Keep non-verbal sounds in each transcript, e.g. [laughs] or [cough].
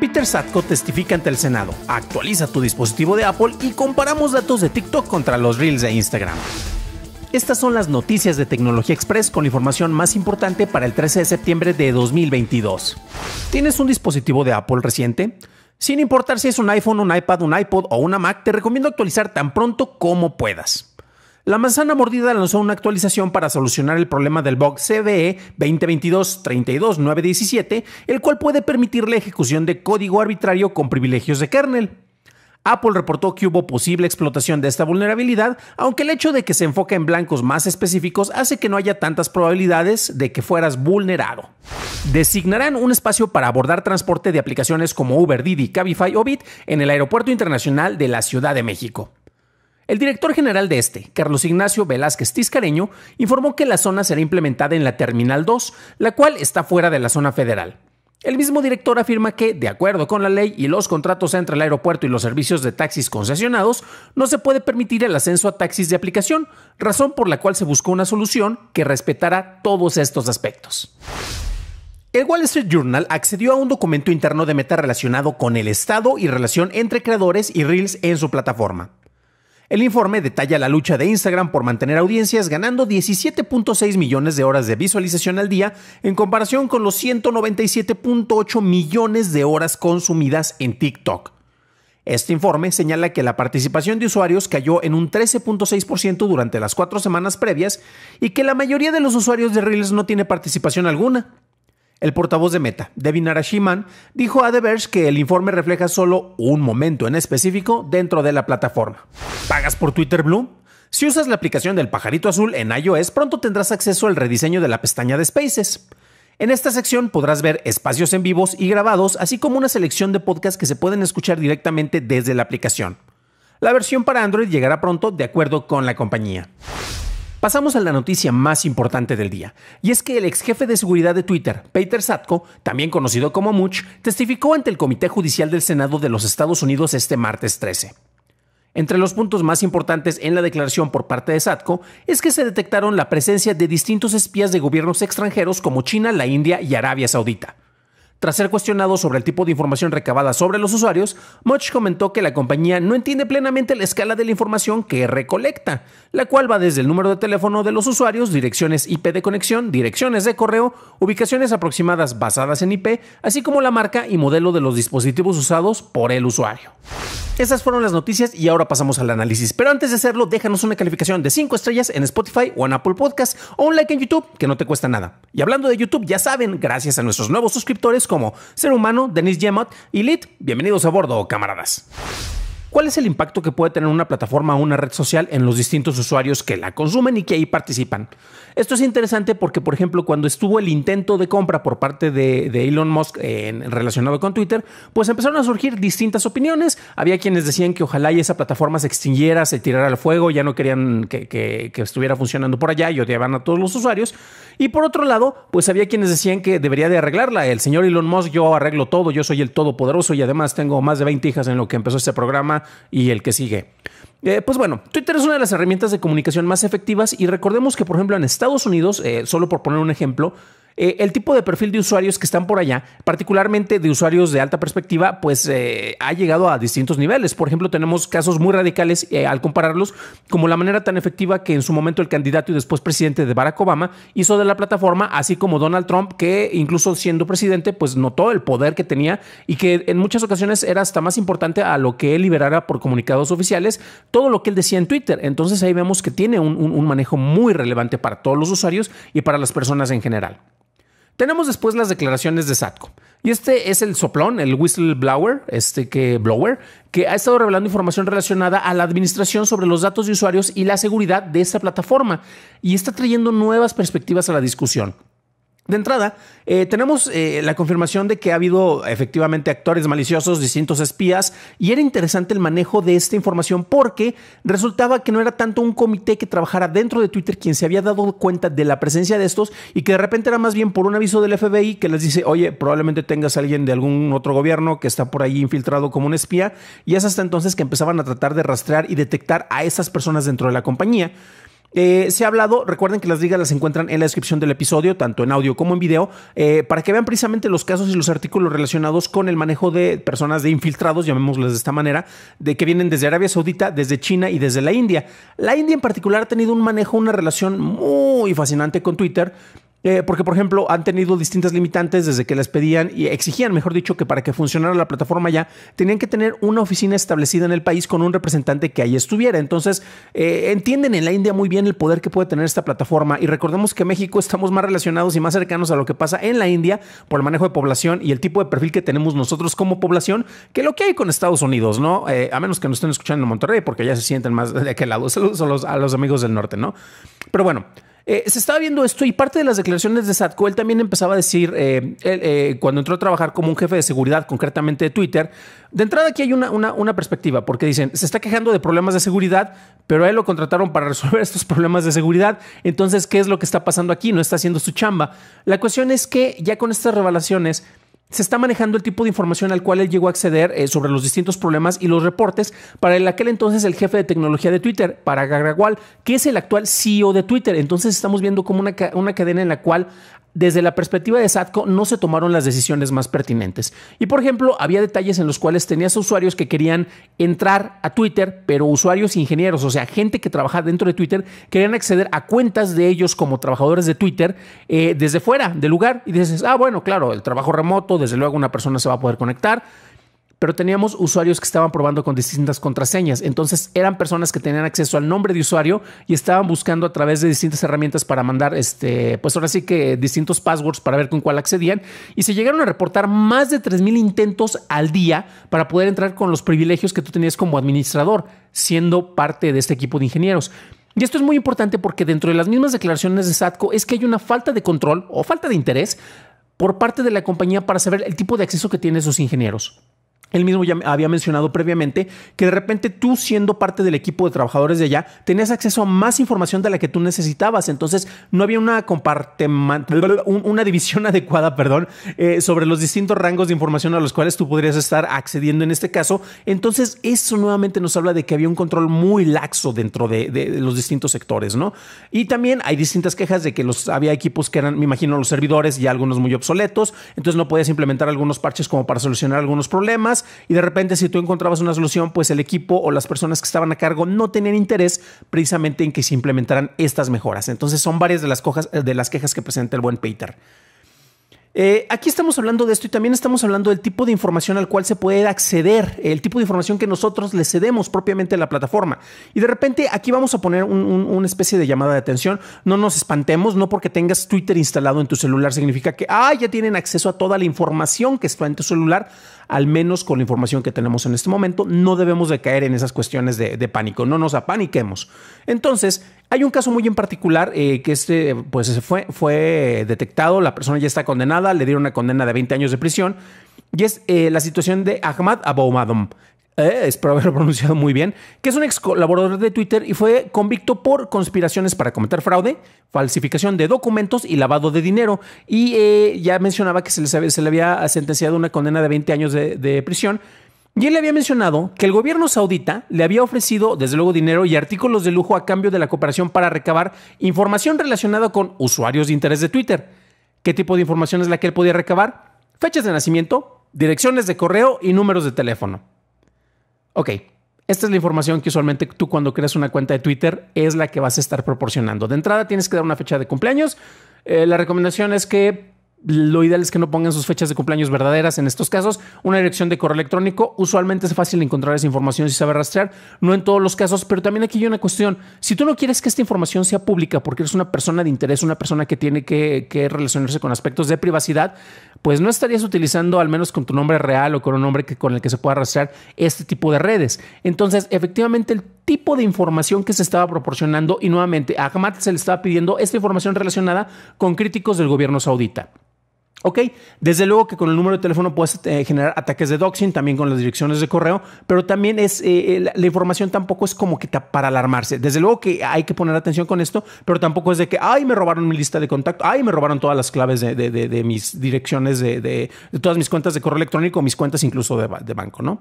Peter Satko testifica ante el Senado, actualiza tu dispositivo de Apple y comparamos datos de TikTok contra los reels de Instagram. Estas son las noticias de Tecnología Express con la información más importante para el 13 de septiembre de 2022. ¿Tienes un dispositivo de Apple reciente? Sin importar si es un iPhone, un iPad, un iPod o una Mac, te recomiendo actualizar tan pronto como puedas. La manzana mordida lanzó una actualización para solucionar el problema del bug CVE e 2022-32917, el cual puede permitir la ejecución de código arbitrario con privilegios de kernel. Apple reportó que hubo posible explotación de esta vulnerabilidad, aunque el hecho de que se enfoca en blancos más específicos hace que no haya tantas probabilidades de que fueras vulnerado. Designarán un espacio para abordar transporte de aplicaciones como Uber, Didi, Cabify o Bit en el Aeropuerto Internacional de la Ciudad de México. El director general de este, Carlos Ignacio Velázquez Tiscareño, informó que la zona será implementada en la Terminal 2, la cual está fuera de la zona federal. El mismo director afirma que, de acuerdo con la ley y los contratos entre el aeropuerto y los servicios de taxis concesionados, no se puede permitir el ascenso a taxis de aplicación, razón por la cual se buscó una solución que respetara todos estos aspectos. El Wall Street Journal accedió a un documento interno de Meta relacionado con el Estado y relación entre creadores y Reels en su plataforma. El informe detalla la lucha de Instagram por mantener audiencias ganando 17.6 millones de horas de visualización al día en comparación con los 197.8 millones de horas consumidas en TikTok. Este informe señala que la participación de usuarios cayó en un 13.6% durante las cuatro semanas previas y que la mayoría de los usuarios de Reels no tiene participación alguna. El portavoz de Meta, Devin Arashiman, dijo a The Verge que el informe refleja solo un momento en específico dentro de la plataforma. ¿Pagas por Twitter Blue? Si usas la aplicación del pajarito azul en iOS, pronto tendrás acceso al rediseño de la pestaña de Spaces. En esta sección podrás ver espacios en vivos y grabados, así como una selección de podcasts que se pueden escuchar directamente desde la aplicación. La versión para Android llegará pronto de acuerdo con la compañía. Pasamos a la noticia más importante del día, y es que el ex jefe de seguridad de Twitter, Peter Satko, también conocido como Much, testificó ante el Comité Judicial del Senado de los Estados Unidos este martes 13. Entre los puntos más importantes en la declaración por parte de Satko es que se detectaron la presencia de distintos espías de gobiernos extranjeros como China, la India y Arabia Saudita. Tras ser cuestionado sobre el tipo de información recabada sobre los usuarios, Much comentó que la compañía no entiende plenamente la escala de la información que recolecta, la cual va desde el número de teléfono de los usuarios, direcciones IP de conexión, direcciones de correo, ubicaciones aproximadas basadas en IP, así como la marca y modelo de los dispositivos usados por el usuario. Esas fueron las noticias y ahora pasamos al análisis. Pero antes de hacerlo, déjanos una calificación de 5 estrellas en Spotify o en Apple Podcast o un like en YouTube, que no te cuesta nada. Y hablando de YouTube, ya saben, gracias a nuestros nuevos suscriptores, como Ser Humano, Denis Gemot y Lit. Bienvenidos a bordo, camaradas. ¿Cuál es el impacto que puede tener una plataforma o una red social en los distintos usuarios que la consumen y que ahí participan? Esto es interesante porque, por ejemplo, cuando estuvo el intento de compra por parte de, Elon Musk relacionado con Twitter, pues empezaron a surgir distintas opiniones. Había quienes decían que ojalá esa plataforma se extinguiera, se tirara al fuego, ya no querían que estuviera funcionando por allá y odiaban a todos los usuarios. Y por otro lado, pues había quienes decían que debería de arreglarla. El señor Elon Musk, yo arreglo todo, yo soy el todopoderoso y además tengo más de 20 hijas en lo que empezó este programa y el que sigue. Eh, pues bueno, Twitter es una de las herramientas de comunicación más efectivas y recordemos que, por ejemplo, en Estados Unidos, eh, solo por poner un ejemplo, eh, el tipo de perfil de usuarios que están por allá, particularmente de usuarios de alta perspectiva, pues eh, ha llegado a distintos niveles. Por ejemplo, tenemos casos muy radicales eh, al compararlos, como la manera tan efectiva que en su momento el candidato y después presidente de Barack Obama hizo de la plataforma, así como Donald Trump, que incluso siendo presidente, pues notó el poder que tenía y que en muchas ocasiones era hasta más importante a lo que él liberara por comunicados oficiales, todo lo que él decía en Twitter. Entonces ahí vemos que tiene un manejo muy relevante para todos los usuarios y para las personas en general. Tenemos después las declaraciones de Satco. Y este es el soplón, el whistleblower, este que blower, que ha estado revelando información relacionada a la administración sobre los datos de usuarios y la seguridad de esta plataforma y está trayendo nuevas perspectivas a la discusión. De entrada, eh, tenemos eh, la confirmación de que ha habido efectivamente actores maliciosos, distintos espías, y era interesante el manejo de esta información porque resultaba que no era tanto un comité que trabajara dentro de Twitter quien se había dado cuenta de la presencia de estos y que de repente era más bien por un aviso del FBI que les dice, oye, probablemente tengas a alguien de algún otro gobierno que está por ahí infiltrado como un espía, y es hasta entonces que empezaban a tratar de rastrear y detectar a esas personas dentro de la compañía. Eh, se ha hablado, recuerden que las ligas las encuentran en la descripción del episodio, tanto en audio como en video, eh, para que vean precisamente los casos y los artículos relacionados con el manejo de personas de infiltrados, llamémosles de esta manera, de que vienen desde Arabia Saudita, desde China y desde la India. La India en particular ha tenido un manejo, una relación muy fascinante con Twitter eh, porque por ejemplo han tenido distintas limitantes desde que les pedían y exigían, mejor dicho, que para que funcionara la plataforma ya, tenían que tener una oficina establecida en el país con un representante que ahí estuviera. Entonces, eh, entienden en la India muy bien el poder que puede tener esta plataforma y recordemos que México estamos más relacionados y más cercanos a lo que pasa en la India por el manejo de población y el tipo de perfil que tenemos nosotros como población que lo que hay con Estados Unidos, ¿no? Eh, a menos que nos estén escuchando en Monterrey porque ya se sienten más de aquel lado. Saludos a los, a los amigos del norte, ¿no? Pero bueno. Eh, se estaba viendo esto y parte de las declaraciones de Sadko, él también empezaba a decir, eh, eh, cuando entró a trabajar como un jefe de seguridad, concretamente de Twitter, de entrada aquí hay una, una, una, perspectiva, porque dicen, se está quejando de problemas de seguridad, pero a él lo contrataron para [laughs] resolver estos problemas de seguridad, entonces, ¿qué es lo que está pasando aquí? No está haciendo su chamba. La cuestión es que ya con estas revelaciones, se está manejando el tipo de información al cual él llegó a acceder eh, sobre los distintos problemas y los reportes para el aquel entonces el jefe de tecnología de Twitter, para Gagragual, que es el actual CEO de Twitter. Entonces estamos viendo como una, una cadena en la cual desde la perspectiva de SATCO no se tomaron las decisiones más pertinentes. Y por ejemplo, había detalles en los cuales tenías usuarios que querían entrar a Twitter, pero usuarios ingenieros, o sea, gente que trabaja dentro de Twitter, querían acceder a cuentas de ellos como trabajadores de Twitter eh, desde fuera del lugar. Y dices, ah, bueno, claro, el trabajo remoto desde luego una persona se va a poder conectar, pero teníamos usuarios que estaban probando con distintas contraseñas. Entonces eran personas que tenían acceso al nombre de usuario y estaban buscando a través de distintas herramientas para mandar, este, pues ahora sí que distintos passwords para ver con cuál accedían. Y se llegaron a reportar más de 3.000 intentos al día para poder entrar con los privilegios que tú tenías como administrador, siendo parte de este equipo de ingenieros. Y esto es muy importante porque dentro de las mismas declaraciones de SATCO es que hay una falta de control o falta de interés por parte de la compañía para saber el tipo de acceso que tienen sus ingenieros. Él mismo ya había mencionado previamente que de repente tú siendo parte del equipo de trabajadores de allá tenías acceso a más información de la que tú necesitabas. Entonces no había una, una división [laughs] adecuada perdón, eh, sobre los distintos rangos de información a los cuales tú podrías estar accediendo en este caso. Entonces eso nuevamente nos habla de que había un control muy laxo dentro de, los distintos sectores. ¿no? Y también hay distintas quejas de que los, había equipos que eran, me imagino, los servidores y algunos muy obsoletos. Entonces no podías implementar algunos parches como para solucionar algunos problemas y de repente si tú encontrabas una solución, pues el equipo o las personas que estaban a cargo no tenían interés precisamente en que se implementaran estas mejoras. Entonces son varias de las, quejas que presenta el buen Peter. Eh, aquí estamos hablando de esto y también estamos hablando del tipo de información al cual se puede acceder, el tipo de información que nosotros le cedemos propiamente a la plataforma. Y de repente aquí vamos a poner una especie de llamada de atención. No nos espantemos, no porque tengas Twitter instalado en tu celular significa que ah, ya tienen acceso a toda la información que está en tu celular, al menos con la información que tenemos en este momento. No debemos de caer en esas cuestiones de, de pánico, no nos apaniquemos. Entonces, hay un caso muy en particular eh, que este, pues fue, fue detectado, la persona ya está condenada, le dieron una condena de 20 años de prisión, y es eh, la situación de Ahmad Aboumadom. Eh, espero haberlo [laughs] pronunciado muy bien, que es un ex colaborador de Twitter y fue convicto por conspiraciones para cometer fraude, falsificación de documentos y lavado de dinero. Y eh, ya mencionaba que se, le había sentenciado una condena de 20 años de prisión y él le había mencionado que el gobierno saudita le había ofrecido, desde luego, dinero y artículos de lujo a cambio de la cooperación para recabar información relacionada con usuarios de interés de Twitter. ¿Qué tipo de información es la que él podía recabar? Fechas de nacimiento, direcciones de correo y números de teléfono. Ok, esta es la información que usualmente tú cuando creas una cuenta de Twitter es la que vas a estar proporcionando. De entrada tienes que dar una fecha de cumpleaños. Eh, la recomendación es que lo ideal es que no pongan sus fechas de cumpleaños verdaderas en estos casos. Una dirección de correo electrónico, usualmente es fácil encontrar esa información si sabe rastrear, no en todos los casos, pero también aquí hay una cuestión. Si tú no quieres que esta información sea pública porque eres una persona de interés, una persona que tiene que, que relacionarse con aspectos de privacidad, pues no estarías utilizando, al menos con tu nombre real o con un nombre que, con el que se pueda rastrear, este tipo de redes. Entonces, efectivamente, el tipo de información que se estaba proporcionando y nuevamente a se le estaba pidiendo esta información relacionada con críticos del gobierno saudita. ¿Ok? Desde luego que con el número de teléfono puedes eh, generar ataques de doxing, también con las direcciones de correo, pero también es eh, eh, la, información tampoco es como que para alarmarse. Desde luego que hay que poner atención con esto, pero tampoco es de que, ay, me robaron mi lista de contacto, ay, me robaron todas las claves de, de mis direcciones, de, todas mis cuentas de correo electrónico, mis cuentas incluso de banco, ¿no?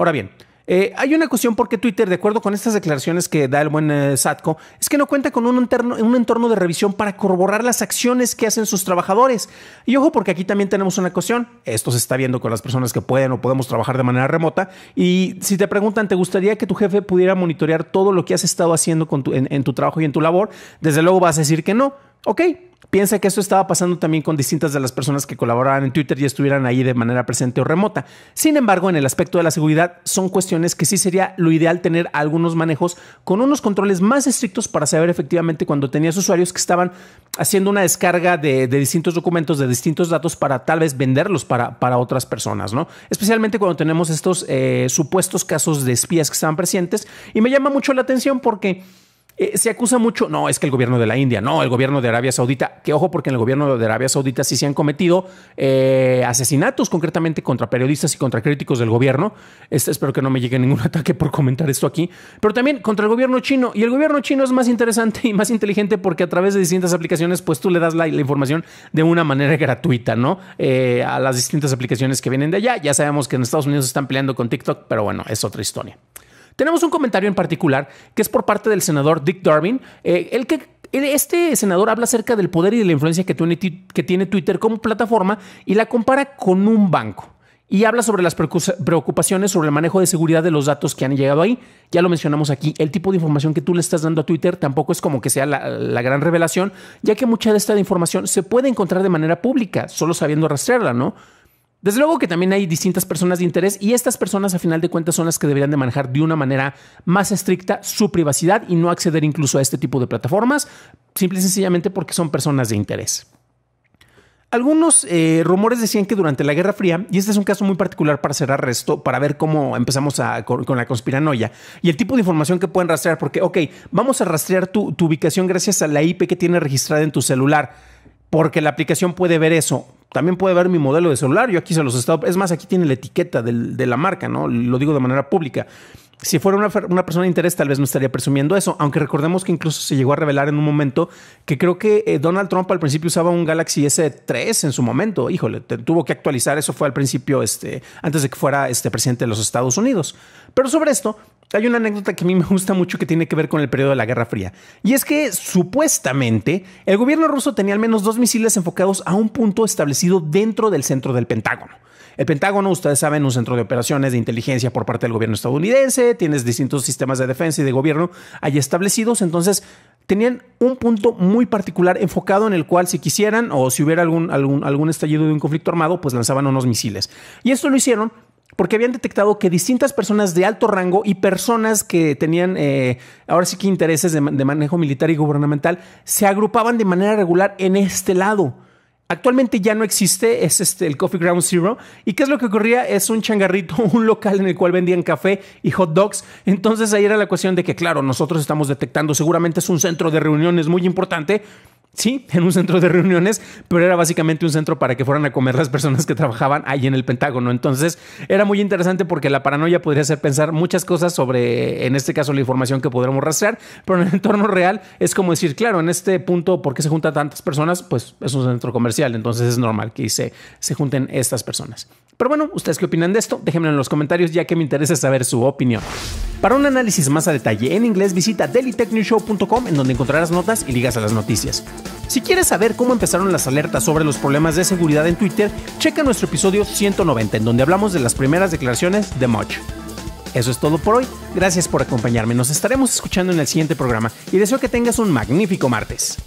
Ahora bien, eh, hay una cuestión porque Twitter, de acuerdo con estas declaraciones que da el buen eh, Satco, es que no cuenta con un entorno, un entorno de revisión para corroborar las acciones que hacen sus trabajadores. Y ojo, porque aquí también tenemos una cuestión. Esto se está viendo con las personas que pueden o podemos trabajar de manera remota. Y si te preguntan, ¿te gustaría que tu jefe pudiera monitorear todo lo que has estado haciendo en tu trabajo y en tu labor? Desde luego vas a decir que no. Ok, piensa que esto estaba pasando también con distintas de las personas que colaboraban en Twitter y estuvieran ahí de manera presente o remota. Sin embargo, en el aspecto de la seguridad, son cuestiones que sí sería lo ideal tener algunos manejos con unos controles más estrictos para saber efectivamente cuando tenías usuarios que estaban haciendo una descarga de, distintos documentos, de distintos datos para tal vez venderlos para, para otras personas, ¿no? Especialmente cuando tenemos estos eh, supuestos casos de espías que estaban presentes. Y me llama mucho la atención porque... Eh, se acusa mucho, no, es que el gobierno de la India, no, el gobierno de Arabia Saudita, que ojo porque en el gobierno de Arabia Saudita sí se han cometido eh, asesinatos concretamente contra periodistas y contra críticos del gobierno. Este, espero que no me llegue ningún [laughs] ataque por comentar esto aquí, pero también contra el gobierno chino. Y el gobierno chino es más interesante y más inteligente porque a través de distintas aplicaciones, pues tú le das la, información de una manera [laughs] gratuita, ¿no? Eh, a las distintas aplicaciones que vienen de allá. Ya sabemos que en Estados Unidos están peleando con TikTok, pero bueno, es otra historia. Tenemos un comentario en particular que es por parte del senador Dick Durbin, eh, el que este senador habla acerca del poder y de la influencia que tiene Twitter como plataforma y la compara con un banco y habla sobre las preocupaciones sobre el manejo de seguridad de los datos que han llegado ahí. Ya lo mencionamos aquí, el tipo de información que tú le estás dando a Twitter tampoco es como que sea la, la, gran revelación, ya que mucha de esta información se puede encontrar de manera pública, solo sabiendo rastrearla, ¿no? Desde luego que también hay distintas personas de interés y estas personas a final de cuentas son las que deberían de manejar de una manera más estricta su privacidad y no acceder incluso a este tipo de plataformas, simple y sencillamente porque son personas de interés. Algunos eh, rumores decían que durante la Guerra Fría, y este es un caso muy particular para cerrar arresto para ver cómo empezamos con, la conspiranoia y el tipo de información que pueden rastrear, porque, ok, vamos a rastrear tu, tu ubicación gracias a la IP que tiene registrada en tu celular, porque la aplicación puede ver eso también puede ver mi modelo de celular. Yo aquí se los he estado. Es más, aquí tiene la etiqueta de la marca, ¿no? Lo digo de manera pública si fuera una, persona de interés, tal vez no estaría presumiendo eso, aunque recordemos que incluso se llegó a revelar en un momento que creo que eh, Donald Trump al principio usaba un Galaxy S3 en su momento. Híjole, tuvo que actualizar, eso fue al principio, este, antes de que fuera este presidente de los Estados Unidos. Pero sobre esto, hay una anécdota que a mí me gusta mucho que tiene que ver con el periodo de la Guerra Fría. Y es que supuestamente el gobierno ruso tenía al menos dos misiles enfocados a un punto establecido dentro del centro del Pentágono. El Pentágono, ustedes saben, un centro de operaciones de inteligencia por parte del gobierno estadounidense, tienes distintos sistemas de defensa y de gobierno ahí establecidos, entonces tenían un punto muy particular enfocado en el cual si quisieran o si hubiera algún, algún, algún estallido de un conflicto armado, pues lanzaban unos misiles. Y esto lo hicieron porque habían detectado que distintas personas de alto rango y personas que tenían eh, ahora sí que intereses de manejo militar y gubernamental se agrupaban de manera regular en este lado. Actualmente ya no existe, es este, el Coffee Ground Zero. ¿Y qué es lo que ocurría? Es un changarrito, [laughs] un local en el cual vendían café y hot dogs. Entonces ahí era la cuestión de que, claro, nosotros estamos detectando, seguramente es un centro de reuniones muy importante. Sí, [laughs] en un centro de reuniones, pero era básicamente un centro para que fueran a comer las personas que trabajaban ahí en el Pentágono. Entonces era muy interesante porque la paranoia podría hacer pensar muchas cosas sobre, en este caso, la información que podremos rastrear, pero en el entorno real es como decir, claro, en este punto, ¿por qué se juntan tantas personas? Pues es un centro comercial entonces es normal que se, se junten estas personas. Pero bueno, ¿ustedes qué opinan de esto? Déjenmelo en los comentarios ya que me interesa saber su opinión. Para un análisis más a detalle en inglés visita dailytechnewshow.com en donde encontrarás notas y ligas a las noticias. Si quieres saber cómo empezaron las alertas sobre los problemas de seguridad en Twitter, checa nuestro episodio 190 en donde hablamos de las primeras declaraciones de Moch. Eso es todo por hoy, gracias por acompañarme, nos estaremos escuchando en el siguiente programa y deseo que tengas un magnífico martes.